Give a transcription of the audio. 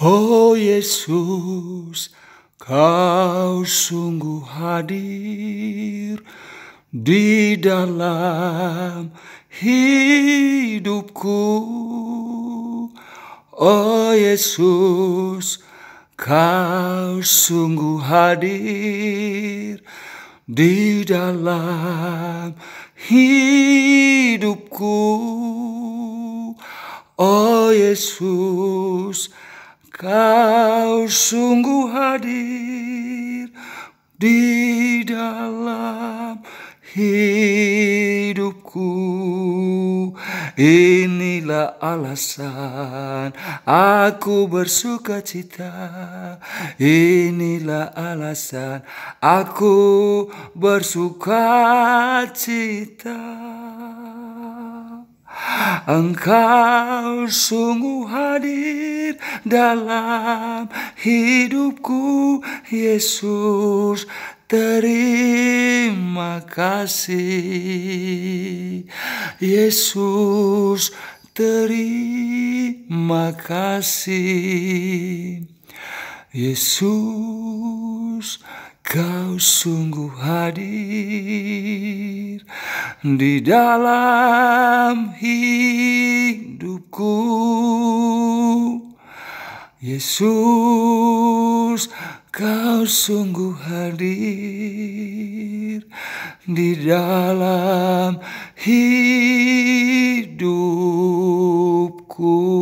Oh Yesus, kau sungguh hadir di dalam hidupku. Oh Yesus, kau sungguh hadir di dalam hidupku. Oh Yesus, Kau sungguh hadir di dalam hidupku. Inilah alasan aku bersuka cita. Inilah alasan aku bersuka cita. Engkau sungguh hadir dalam hidupku, Yesus. Terima kasih, Yesus. Terima kasih, Yesus. Kau sungguh hadir di dalam hidupku. Yesus, kau sungguh hadir di dalam hidupku.